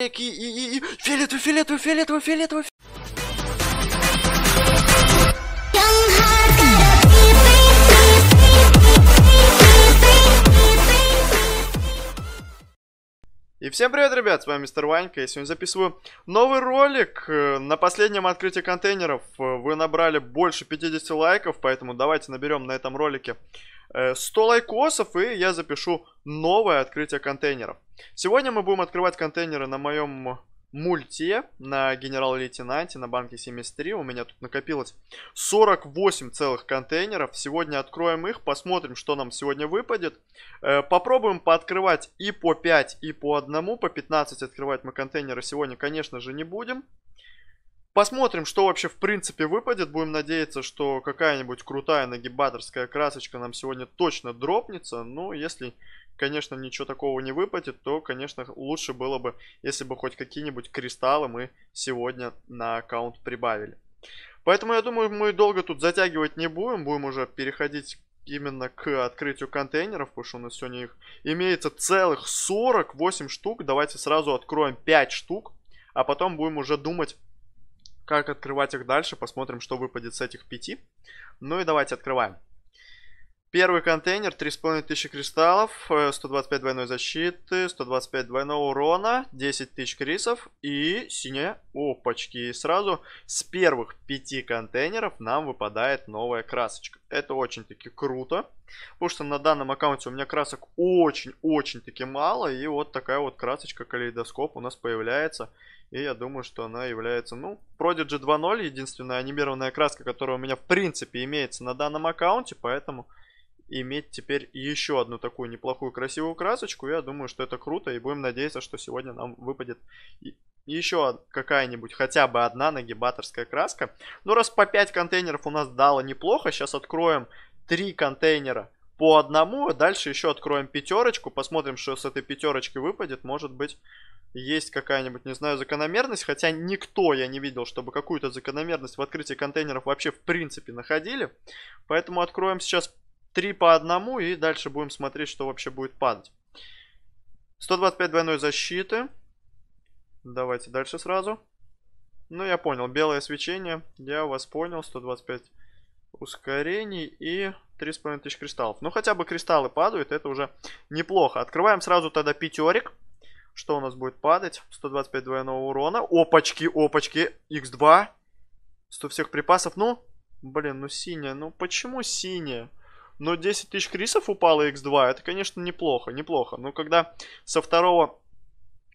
aqui e, e, e... filho filetor, filho filetor, И всем привет, ребят, с вами мистер Ванька, я сегодня записываю новый ролик. Э, на последнем открытии контейнеров э, вы набрали больше 50 лайков, поэтому давайте наберем на этом ролике 100 э, лайкосов, и я запишу новое открытие контейнеров. Сегодня мы будем открывать контейнеры на моем мульте на генерал-лейтенанте на банке 73. У меня тут накопилось 48 целых контейнеров. Сегодня откроем их, посмотрим, что нам сегодня выпадет. Э, попробуем пооткрывать и по 5, и по 1. По 15 открывать мы контейнеры сегодня, конечно же, не будем. Посмотрим, что вообще в принципе выпадет. Будем надеяться, что какая-нибудь крутая нагибаторская красочка нам сегодня точно дропнется. Ну, если конечно, ничего такого не выпадет, то, конечно, лучше было бы, если бы хоть какие-нибудь кристаллы мы сегодня на аккаунт прибавили. Поэтому я думаю, мы долго тут затягивать не будем, будем уже переходить именно к открытию контейнеров, потому что у нас сегодня их имеется целых 48 штук. Давайте сразу откроем 5 штук, а потом будем уже думать, как открывать их дальше. Посмотрим, что выпадет с этих 5. Ну и давайте открываем. Первый контейнер, 3500 кристаллов, 125 э, двойной защиты, 125 двойного урона, 10 тысяч крисов и синяя опачки. И сразу с первых пяти контейнеров нам выпадает новая красочка. Это очень-таки круто, потому что на данном аккаунте у меня красок очень-очень-таки мало. И вот такая вот красочка калейдоскоп у нас появляется. И я думаю, что она является, ну, Prodigy 2.0, единственная анимированная краска, которая у меня в принципе имеется на данном аккаунте, поэтому иметь теперь еще одну такую неплохую красивую красочку. Я думаю, что это круто, и будем надеяться, что сегодня нам выпадет еще какая-нибудь, хотя бы одна нагибаторская краска. Ну, раз по 5 контейнеров у нас дало неплохо, сейчас откроем 3 контейнера по одному, а дальше еще откроем пятерочку, посмотрим, что с этой пятерочкой выпадет, может быть, есть какая-нибудь, не знаю, закономерность, хотя никто я не видел, чтобы какую-то закономерность в открытии контейнеров вообще в принципе находили, поэтому откроем сейчас 3 по одному, и дальше будем смотреть, что вообще будет падать. 125 двойной защиты. Давайте дальше сразу. Ну, я понял. Белое свечение. Я вас понял. 125 ускорений и 3,5 тысяч кристаллов. Ну, хотя бы кристаллы падают. Это уже неплохо. Открываем сразу тогда пятерик. Что у нас будет падать? 125 двойного урона. Опачки, опачки. x 2 100 всех припасов. Ну, блин, ну синяя. Ну, почему синяя? Но 10 тысяч крисов упало x2, это, конечно, неплохо, неплохо. Но когда со второго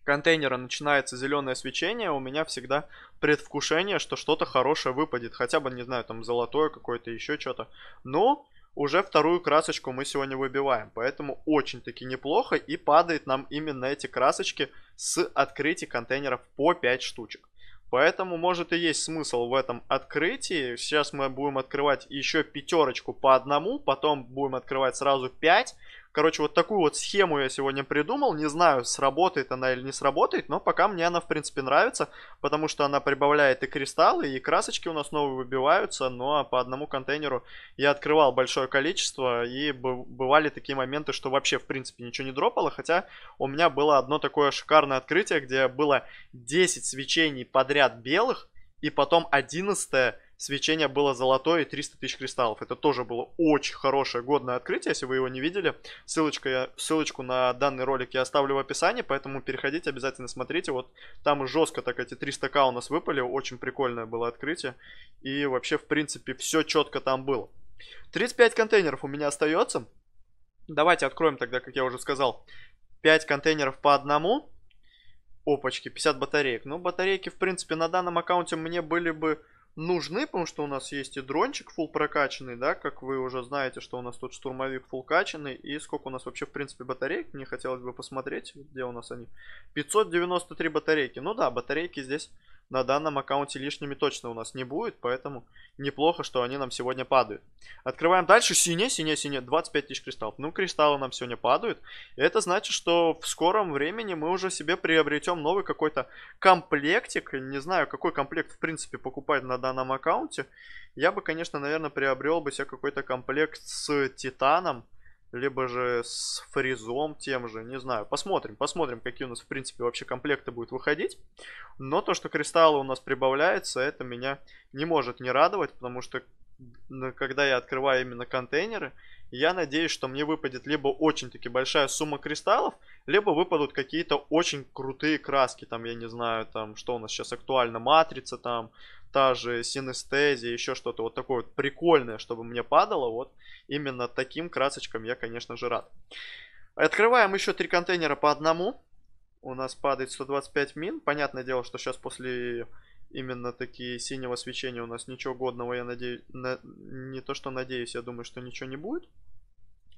контейнера начинается зеленое свечение, у меня всегда предвкушение, что что-то хорошее выпадет. Хотя бы, не знаю, там золотое какое-то, еще что-то. Но уже вторую красочку мы сегодня выбиваем. Поэтому очень-таки неплохо. И падает нам именно эти красочки с открытия контейнеров по 5 штучек. Поэтому, может, и есть смысл в этом открытии. Сейчас мы будем открывать еще пятерочку по одному, потом будем открывать сразу пять. Короче, вот такую вот схему я сегодня придумал. Не знаю, сработает она или не сработает, но пока мне она, в принципе, нравится, потому что она прибавляет и кристаллы, и красочки у нас новые выбиваются, но по одному контейнеру я открывал большое количество, и бывали такие моменты, что вообще, в принципе, ничего не дропало, хотя у меня было одно такое шикарное открытие, где было 10 свечений подряд белых, и потом 11 свечение было золотое и 300 тысяч кристаллов. Это тоже было очень хорошее годное открытие, если вы его не видели. Ссылочка, я, ссылочку на данный ролик я оставлю в описании, поэтому переходите, обязательно смотрите. Вот там жестко так эти 300 к у нас выпали, очень прикольное было открытие. И вообще, в принципе, все четко там было. 35 контейнеров у меня остается. Давайте откроем тогда, как я уже сказал, 5 контейнеров по одному. Опачки, 50 батареек. Ну, батарейки, в принципе, на данном аккаунте мне были бы нужны, потому что у нас есть и дрончик фул прокачанный, да, как вы уже знаете, что у нас тут штурмовик фул качанный, и сколько у нас вообще, в принципе, батареек, мне хотелось бы посмотреть, где у нас они, 593 батарейки, ну да, батарейки здесь на данном аккаунте лишними точно у нас не будет, поэтому неплохо, что они нам сегодня падают. Открываем дальше. Сине, сине, сине. 25 тысяч кристаллов. Ну, кристаллы нам сегодня падают. и Это значит, что в скором времени мы уже себе приобретем новый какой-то комплектик. Не знаю, какой комплект, в принципе, покупать на данном аккаунте. Я бы, конечно, наверное, приобрел бы себе какой-то комплект с титаном либо же с фризом тем же, не знаю. Посмотрим, посмотрим, какие у нас, в принципе, вообще комплекты будут выходить. Но то, что кристаллы у нас прибавляются, это меня не может не радовать, потому что когда я открываю именно контейнеры, я надеюсь, что мне выпадет либо очень-таки большая сумма кристаллов, либо выпадут какие-то очень крутые краски. Там, я не знаю, там, что у нас сейчас актуально, матрица там, та же синестезия, еще что-то вот такое вот прикольное, чтобы мне падало. Вот именно таким красочкам я, конечно же, рад. Открываем еще три контейнера по одному. У нас падает 125 мин. Понятное дело, что сейчас после именно такие синего свечения у нас ничего годного, я надеюсь, на, не то что надеюсь, я думаю, что ничего не будет.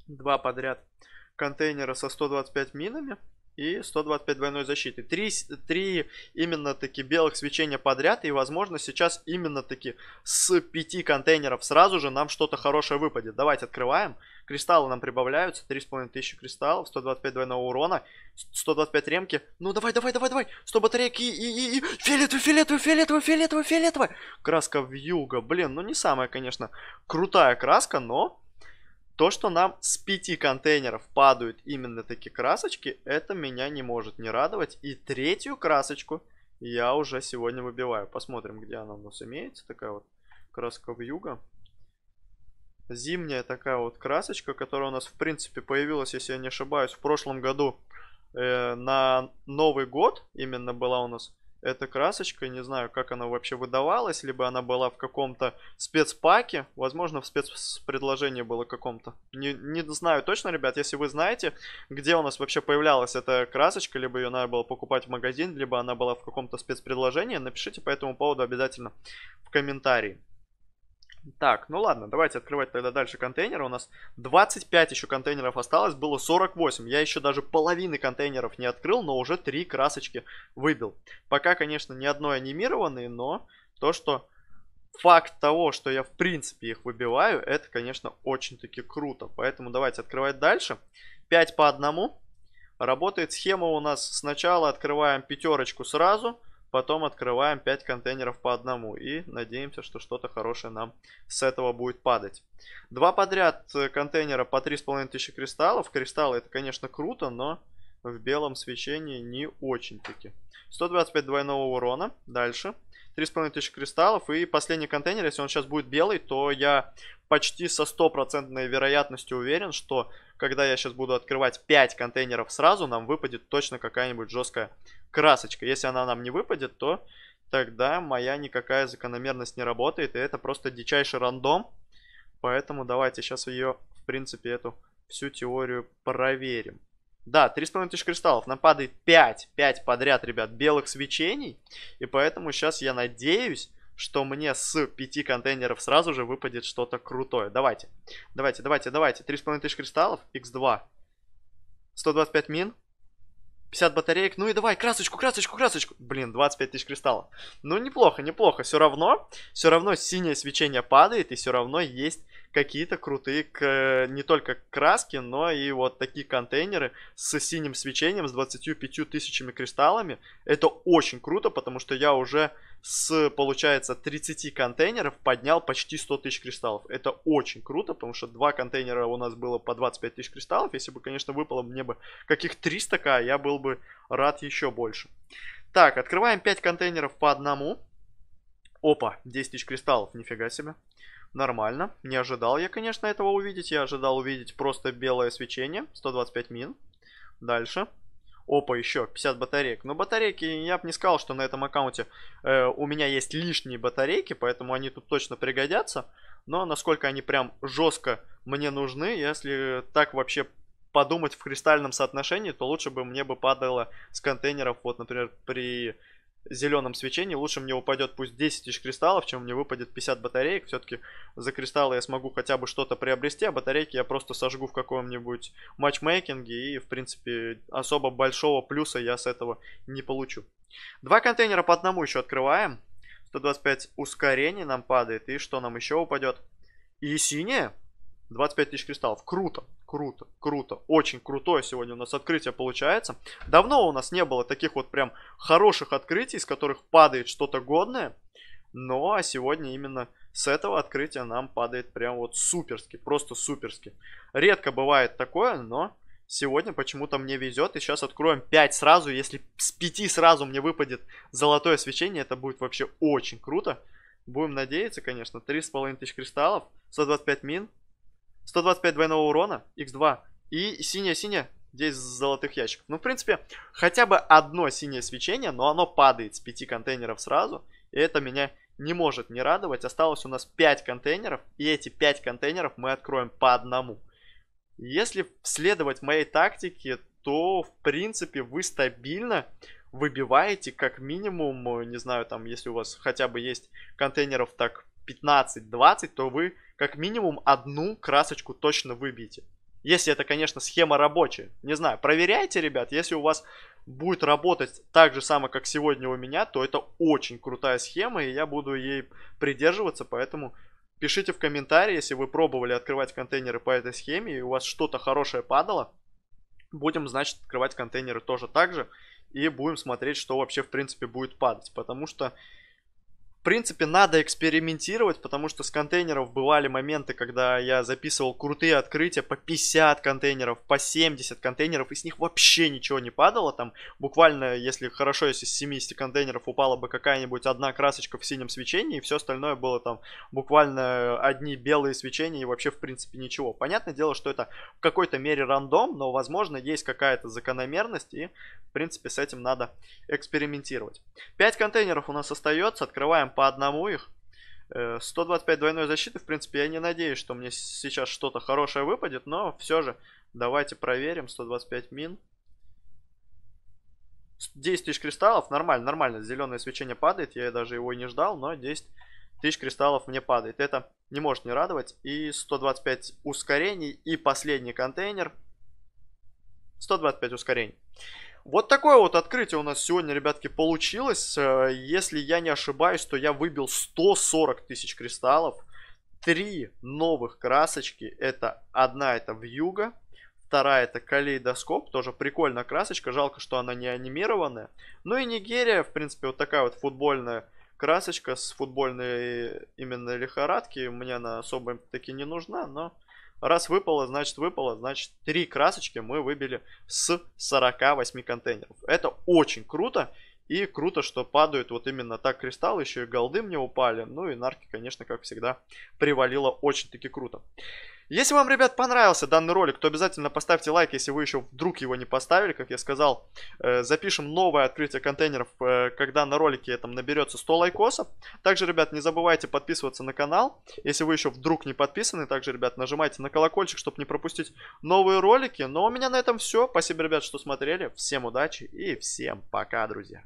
Два подряд контейнера со 125 минами и 125 двойной защиты. Три, три именно таки белых свечения подряд, и возможно сейчас именно таки с пяти контейнеров сразу же нам что-то хорошее выпадет. Давайте открываем. Кристаллы нам прибавляются. тысячи кристаллов, 125 двойного урона, 125 ремки. Ну, давай, давай, давай, давай. 100 батареек и... и, и, и... Фиолетовый, фиолетовый, фиолетовый, фиолетовый, фиолетовый. Краска в Юго. Блин, ну не самая, конечно, крутая краска, но... То, что нам с пяти контейнеров падают именно такие красочки, это меня не может не радовать. И третью красочку я уже сегодня выбиваю. Посмотрим, где она у нас имеется. Такая вот краска в Юго зимняя такая вот красочка, которая у нас в принципе появилась, если я не ошибаюсь, в прошлом году э, на Новый год именно была у нас эта красочка. Не знаю, как она вообще выдавалась, либо она была в каком-то спецпаке, возможно, в спецпредложении было каком-то. Не, не знаю точно, ребят, если вы знаете, где у нас вообще появлялась эта красочка, либо ее надо было покупать в магазин, либо она была в каком-то спецпредложении, напишите по этому поводу обязательно в комментарии. Так, ну ладно, давайте открывать тогда дальше контейнеры. У нас 25 еще контейнеров осталось, было 48. Я еще даже половины контейнеров не открыл, но уже три красочки выбил. Пока, конечно, ни одной анимированной, но то, что факт того, что я в принципе их выбиваю, это, конечно, очень-таки круто. Поэтому давайте открывать дальше. 5 по одному. Работает схема у нас. Сначала открываем пятерочку сразу. Сразу Потом открываем 5 контейнеров по одному и надеемся, что что-то хорошее нам с этого будет падать. Два подряд э, контейнера по 3500 кристаллов. Кристаллы это, конечно, круто, но в белом свечении не очень-таки. 125 двойного урона. Дальше. 3500 кристаллов. И последний контейнер, если он сейчас будет белый, то я почти со стопроцентной вероятностью уверен, что когда я сейчас буду открывать 5 контейнеров сразу, нам выпадет точно какая-нибудь жесткая красочка. Если она нам не выпадет, то тогда моя никакая закономерность не работает, и это просто дичайший рандом. Поэтому давайте сейчас ее, в принципе, эту всю теорию проверим. Да, 3,5 тысячи кристаллов. Нам падает 5, 5 подряд, ребят, белых свечений. И поэтому сейчас я надеюсь, что мне с 5 контейнеров сразу же выпадет что-то крутое. Давайте, давайте, давайте, давайте. 3,5 тысячи кристаллов, x2. 125 мин, 50 батареек. Ну и давай, красочку, красочку, красочку. Блин, 25 тысяч кристаллов. Ну, неплохо, неплохо. Все равно, все равно синее свечение падает, и все равно есть какие-то крутые к, э, не только краски, но и вот такие контейнеры с синим свечением, с 25 тысячами кристаллами. Это очень круто, потому что я уже с, получается, 30 контейнеров поднял почти 100 тысяч кристаллов. Это очень круто, потому что два контейнера у нас было по 25 тысяч кристаллов. Если бы, конечно, выпало мне бы каких 300к, я был бы рад еще больше. Так, открываем 5 контейнеров по одному. Опа, 10 тысяч кристаллов, нифига себе. Нормально. Не ожидал я, конечно, этого увидеть. Я ожидал увидеть просто белое свечение, 125 мин. Дальше опа, еще 50 батареек. Но батарейки, я бы не сказал, что на этом аккаунте э, у меня есть лишние батарейки, поэтому они тут точно пригодятся. Но насколько они прям жестко мне нужны, если так вообще подумать в кристальном соотношении, то лучше бы мне бы падало с контейнеров, вот, например, при зеленом свечении. Лучше мне упадет пусть 10 тысяч кристаллов, чем мне выпадет 50 батареек. Все-таки за кристаллы я смогу хотя бы что-то приобрести, а батарейки я просто сожгу в каком-нибудь матчмейкинге. И, в принципе, особо большого плюса я с этого не получу. Два контейнера по одному еще открываем. 125 ускорений нам падает. И что нам еще упадет? И синее. 25 тысяч кристаллов. Круто, круто, круто. Очень крутое сегодня у нас открытие получается. Давно у нас не было таких вот прям хороших открытий, из которых падает что-то годное. но сегодня именно с этого открытия нам падает прям вот суперски, просто суперски. Редко бывает такое, но сегодня почему-то мне везет. И сейчас откроем 5 сразу. Если с 5 сразу мне выпадет золотое свечение, это будет вообще очень круто. Будем надеяться, конечно. 3,5 тысяч кристаллов, 125 мин, 125 двойного урона, x2. И синяя-синяя, здесь золотых ящиков. Ну, в принципе, хотя бы одно синее свечение, но оно падает с 5 контейнеров сразу. И это меня не может не радовать. Осталось у нас 5 контейнеров, и эти 5 контейнеров мы откроем по одному. Если следовать моей тактике, то, в принципе, вы стабильно выбиваете как минимум, э, не знаю, там, если у вас хотя бы есть контейнеров так 15-20, то вы как минимум одну красочку точно выбьете. Если это, конечно, схема рабочая. Не знаю, проверяйте, ребят. Если у вас будет работать так же самое как сегодня у меня, то это очень крутая схема, и я буду ей придерживаться, поэтому пишите в комментарии, если вы пробовали открывать контейнеры по этой схеме, и у вас что-то хорошее падало, будем, значит, открывать контейнеры тоже так же, и будем смотреть, что вообще, в принципе, будет падать, потому что принципе, надо экспериментировать, потому что с контейнеров бывали моменты, когда я записывал крутые открытия по 50 контейнеров, по 70 контейнеров, и с них вообще ничего не падало. Там буквально, если хорошо, если с 70 контейнеров упала бы какая-нибудь одна красочка в синем свечении, и все остальное было там буквально э, одни белые свечения и вообще в принципе ничего. Понятное дело, что это в какой-то мере рандом, но возможно есть какая-то закономерность, и в принципе с этим надо экспериментировать. 5 контейнеров у нас остается, открываем по одному их. 125 э, двойной защиты, в принципе, я не надеюсь, что мне сейчас что-то хорошее выпадет, но все же давайте проверим. 125 мин. 10 тысяч кристаллов, нормально, нормально, зеленое свечение падает, я даже его и не ждал, но 10 тысяч кристаллов мне падает. Это не может не радовать. И 125 ускорений, и последний контейнер. 125 ускорений. Вот такое вот открытие у нас сегодня, ребятки, получилось. Э, если я не ошибаюсь, то я выбил 140 тысяч кристаллов. Три новых красочки. Это одна это вьюга, вторая это калейдоскоп, тоже прикольная красочка, жалко, что она не анимированная. Ну и Нигерия, в принципе, вот такая вот футбольная красочка с футбольной именно лихорадки, мне она особо таки не нужна, но Раз выпало, значит выпало, значит три красочки мы выбили с 48 контейнеров. Это очень круто. И круто, что падают вот именно так кристаллы, еще и голды мне упали. Ну и нарки, конечно, как всегда, привалило очень-таки круто. Если вам, ребят, понравился данный ролик, то обязательно поставьте лайк, если вы еще вдруг его не поставили, как я сказал. Э, запишем новое открытие контейнеров, э, когда на ролике этом наберется 100 лайкосов. Также, ребят, не забывайте подписываться на канал, если вы еще вдруг не подписаны. Также, ребят, нажимайте на колокольчик, чтобы не пропустить новые ролики. Но ну, а у меня на этом все. Спасибо, ребят, что смотрели. Всем удачи и всем пока, друзья.